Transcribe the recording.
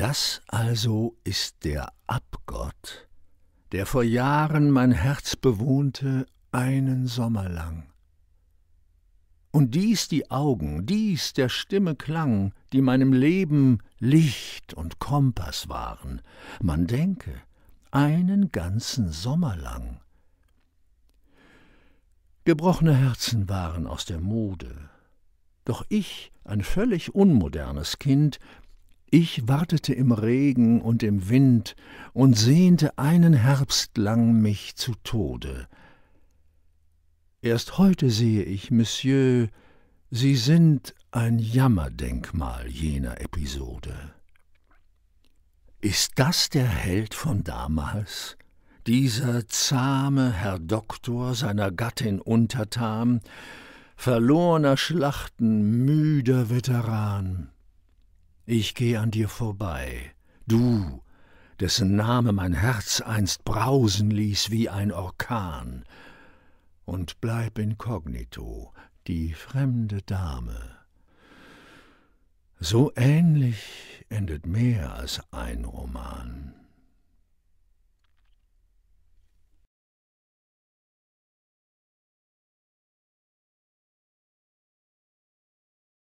Das also ist der Abgott, der vor Jahren mein Herz bewohnte, einen Sommer lang. Und dies die Augen, dies der Stimme Klang, die meinem Leben Licht und Kompass waren, man denke, einen ganzen Sommer lang. Gebrochene Herzen waren aus der Mode, doch ich, ein völlig unmodernes Kind, ich wartete im Regen und im Wind und sehnte einen Herbst lang mich zu Tode. Erst heute sehe ich, Monsieur, Sie sind ein Jammerdenkmal jener Episode. Ist das der Held von damals? Dieser zahme Herr Doktor, seiner Gattin untertan, verlorner Schlachten müder Veteran. Ich geh an dir vorbei, du, dessen Name mein Herz einst brausen ließ wie ein Orkan, und bleib inkognito, die fremde Dame. So ähnlich endet mehr als ein Roman.